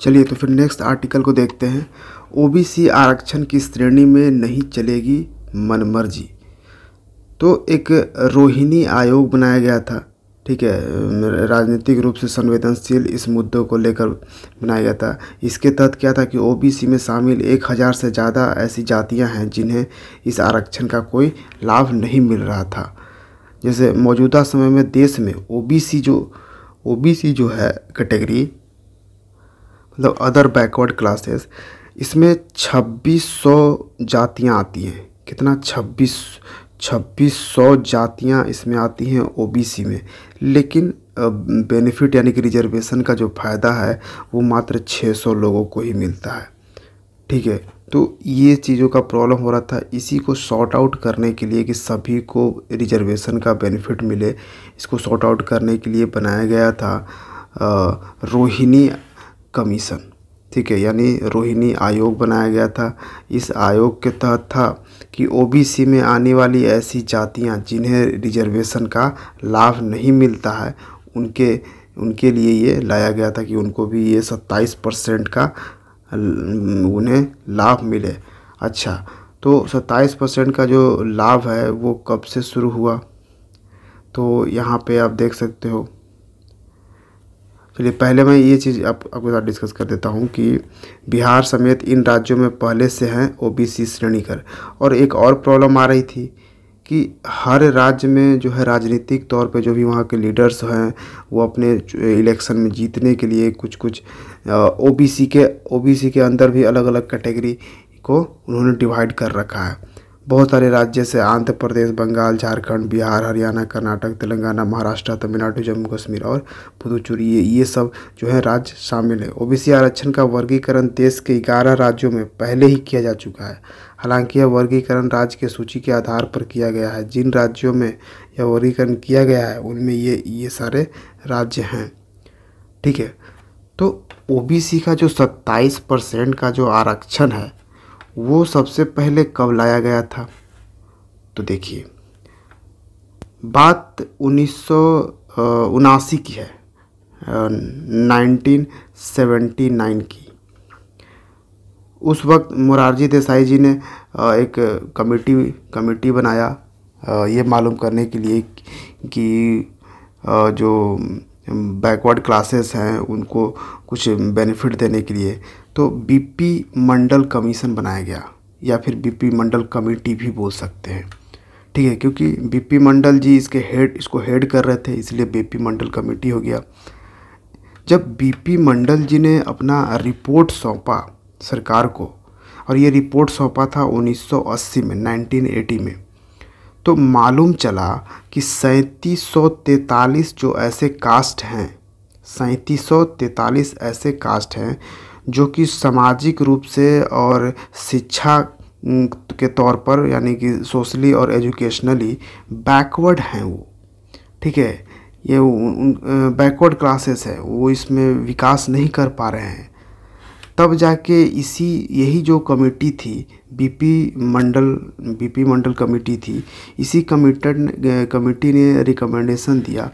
चलिए तो फिर नेक्स्ट आर्टिकल को देखते हैं ओबीसी आरक्षण की श्रेणी में नहीं चलेगी मनमर्जी तो एक रोहिणी आयोग बनाया गया था ठीक है राजनीतिक रूप से संवेदनशील इस मुद्दों को लेकर बनाया गया था इसके तहत क्या था कि ओबीसी में शामिल एक हज़ार से ज़्यादा ऐसी जातियां हैं जिन्हें इस आरक्षण का कोई लाभ नहीं मिल रहा था जैसे मौजूदा समय में देश में ओबीसी जो ओबीसी जो है कैटेगरी मतलब अदर बैकवर्ड क्लासेस इसमें छब्बीस सौ जातियाँ आती हैं कितना छब्बीस छब्बीस सौ जातियाँ इसमें आती हैं ओबीसी में लेकिन बेनिफिट यानी कि रिजर्वेशन का जो फ़ायदा है वो मात्र छः सौ लोगों को ही मिलता है ठीक है तो ये चीज़ों का प्रॉब्लम हो रहा था इसी को सॉर्ट आउट करने के लिए कि सभी को रिजर्वेशन का बेनिफिट मिले इसको सॉर्ट आउट करने के लिए बनाया गया था रोहिणी कमीशन ठीक है यानी रोहिणी आयोग बनाया गया था इस आयोग के तहत था कि ओबीसी में आने वाली ऐसी जातियां जिन्हें रिजर्वेशन का लाभ नहीं मिलता है उनके उनके लिए ये लाया गया था कि उनको भी ये सत्ताईस परसेंट का उन्हें लाभ मिले अच्छा तो सत्ताईस परसेंट का जो लाभ है वो कब से शुरू हुआ तो यहाँ पे आप देख सकते हो चलिए पहले मैं ये चीज़ आप, आपके साथ डिस्कस कर देता हूँ कि बिहार समेत इन राज्यों में पहले से हैं ओबीसी श्रेणी कर और एक और प्रॉब्लम आ रही थी कि हर राज्य में जो है राजनीतिक तौर पे जो भी वहाँ के लीडर्स हैं वो अपने इलेक्शन में जीतने के लिए कुछ कुछ ओबीसी के ओबीसी के अंदर भी अलग अलग कैटेगरी को उन्होंने डिवाइड कर रखा है बहुत सारे राज्य से आंध्र प्रदेश बंगाल झारखंड बिहार हरियाणा कर्नाटक तेलंगाना महाराष्ट्र तमिलनाडु जम्मू कश्मीर और पुदुचेरी ये ये सब जो है राज्य शामिल है ओबीसी आरक्षण का वर्गीकरण देश के ग्यारह राज्यों में पहले ही किया जा चुका है हालांकि यह वर्गीकरण राज्य के सूची के आधार पर किया गया है जिन राज्यों में यह वर्गीकरण किया गया है उनमें ये ये सारे राज्य हैं ठीक है तो ओबीसी का जो सत्ताईस परसेंट का जो आरक्षण है वो सबसे पहले कब लाया गया था तो देखिए बात उन्नीस उनासी की है नाइनटीन सेवेंटी नाइन की उस वक्त मुरारजी देसाई जी ने एक कमेटी कमेटी बनाया ये मालूम करने के लिए कि जो बैकवर्ड क्लासेस हैं उनको कुछ बेनिफिट देने के लिए तो बीपी मंडल कमीशन बनाया गया या फिर बीपी मंडल कमेटी भी बोल सकते हैं ठीक है क्योंकि बीपी मंडल जी इसके हेड इसको हेड कर रहे थे इसलिए बीपी मंडल कमेटी हो गया जब बीपी मंडल जी ने अपना रिपोर्ट सौंपा सरकार को और ये रिपोर्ट सौंपा था 1980 में 1980 में तो मालूम चला कि सैंतीस जो ऐसे कास्ट हैं सैंतीस ऐसे कास्ट हैं जो कि सामाजिक रूप से और शिक्षा के तौर पर यानी कि सोशली और एजुकेशनली बैकवर्ड हैं वो ठीक है ये बैकवर्ड क्लासेस है वो इसमें विकास नहीं कर पा रहे हैं तब जाके इसी यही जो कमेटी थी BP Mandal BP Mandal committee थी इसी कमिटेड कमेटी ने रिकमेंडेशन दिया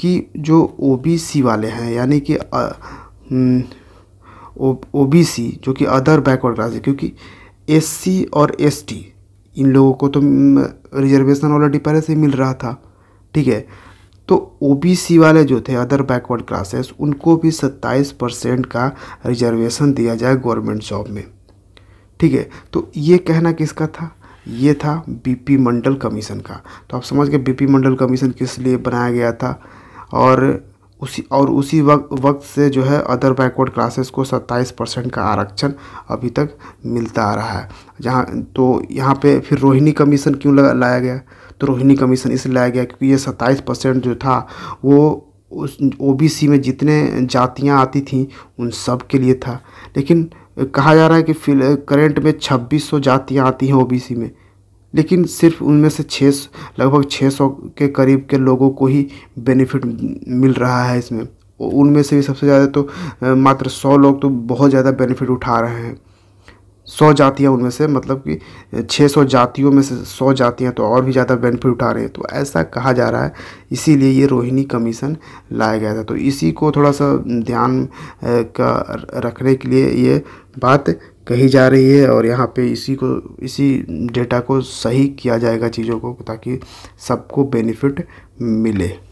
कि जो ओबीसी वाले हैं यानी कि ओ बी सी जो कि अदर बैकवर्ड क्लास है क्योंकि एस सी और एस टी इन लोगों को तो रिजर्वेशन ऑलरेडी पहले से मिल रहा था ठीक है तो ओ बी सी वाले जो थे अदर बैकवर्ड क्लासेस उनको भी सत्ताईस परसेंट का रिजर्वेशन दिया जाए गवर्नमेंट जॉब में ठीक है तो ये कहना किसका था ये था बीपी मंडल कमीशन का तो आप समझ गए बीपी मंडल कमीशन किस लिए बनाया गया था और उसी और उसी वक्त वक्त से जो है अदर बैकवर्ड क्लासेस को 27 परसेंट का आरक्षण अभी तक मिलता आ रहा है जहाँ तो यहाँ पे फिर रोहिणी कमीशन क्यों लाया गया तो रोहिणी कमीशन इसलिए लाया गया क्योंकि ये 27 परसेंट जो था वो उस ओबीसी में जितने जातियाँ आती थीं उन सब के लिए था लेकिन कहा जा रहा है कि फिल करेंट में छब्बीस जातियाँ आती हैं ओबीसी में लेकिन सिर्फ उनमें से छः लगभग छः सौ के करीब के लोगों को ही बेनिफिट मिल रहा है इसमें उनमें से भी सबसे ज़्यादा तो मात्र सौ लोग तो बहुत ज़्यादा बेनिफिट उठा रहे हैं सौ जातियाँ उनमें से मतलब कि छः सौ जातियों में से सौ जातियाँ तो और भी ज़्यादा बेनिफिट उठा रहे हैं तो ऐसा कहा जा रहा है इसीलिए ये रोहिणी कमीशन लाया गया था तो इसी को थोड़ा सा ध्यान का रखने के लिए ये बात कही जा रही है और यहाँ पे इसी को इसी डेटा को सही किया जाएगा चीज़ों को ताकि सबको बेनिफिट मिले